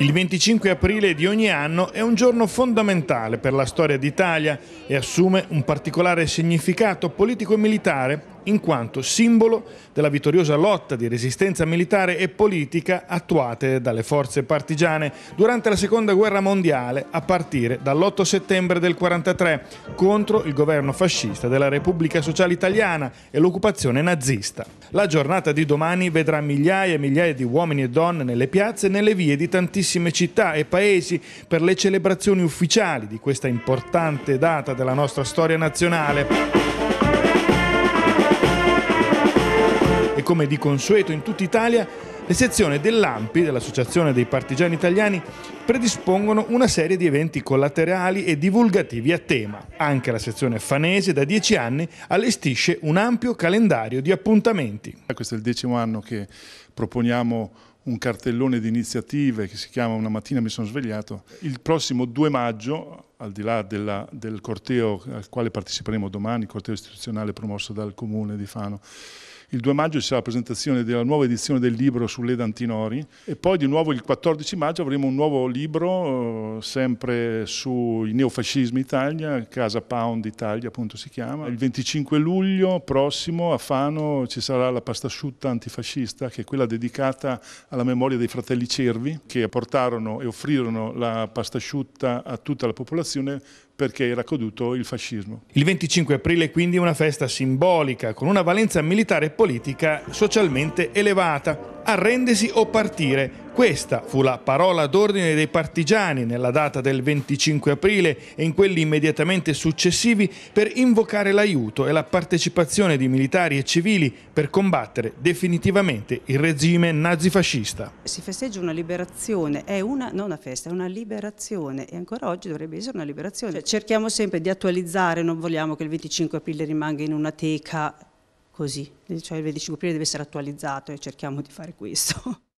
Il 25 aprile di ogni anno è un giorno fondamentale per la storia d'Italia e assume un particolare significato politico e militare in quanto simbolo della vittoriosa lotta di resistenza militare e politica attuate dalle forze partigiane durante la Seconda Guerra Mondiale a partire dall'8 settembre del 1943 contro il governo fascista della Repubblica Sociale Italiana e l'occupazione nazista. La giornata di domani vedrà migliaia e migliaia di uomini e donne nelle piazze e nelle vie di tantissime città e paesi per le celebrazioni ufficiali di questa importante data della nostra storia nazionale. come di consueto in tutta Italia, le sezioni dell'AMPI, dell'Associazione dei Partigiani Italiani, predispongono una serie di eventi collaterali e divulgativi a tema. Anche la sezione fanese da dieci anni allestisce un ampio calendario di appuntamenti. Questo è il decimo anno che proponiamo un cartellone di iniziative che si chiama Una mattina mi sono svegliato. Il prossimo 2 maggio, al di là della, del corteo al quale parteciperemo domani, il corteo istituzionale promosso dal comune di Fano, il 2 maggio ci sarà la presentazione della nuova edizione del libro sull'Eda Antinori e poi di nuovo il 14 maggio avremo un nuovo libro eh, sempre sui neofascismi Italia, Casa Pound Italia appunto si chiama. Il 25 luglio prossimo a Fano ci sarà la pasta asciutta antifascista che è quella dedicata alla memoria dei fratelli Cervi che portarono e offrirono la pasta asciutta a tutta la popolazione perché era caduto il fascismo. Il 25 aprile quindi è una festa simbolica, con una valenza militare e politica socialmente elevata. Arrendersi o partire, questa fu la parola d'ordine dei partigiani nella data del 25 aprile e in quelli immediatamente successivi per invocare l'aiuto e la partecipazione di militari e civili per combattere definitivamente il regime nazifascista. Si festeggia una liberazione, è una, non una festa, è una liberazione e ancora oggi dovrebbe essere una liberazione. Cioè, cerchiamo sempre di attualizzare, non vogliamo che il 25 aprile rimanga in una teca così, cioè il 25 aprile deve essere attualizzato e cerchiamo di fare questo.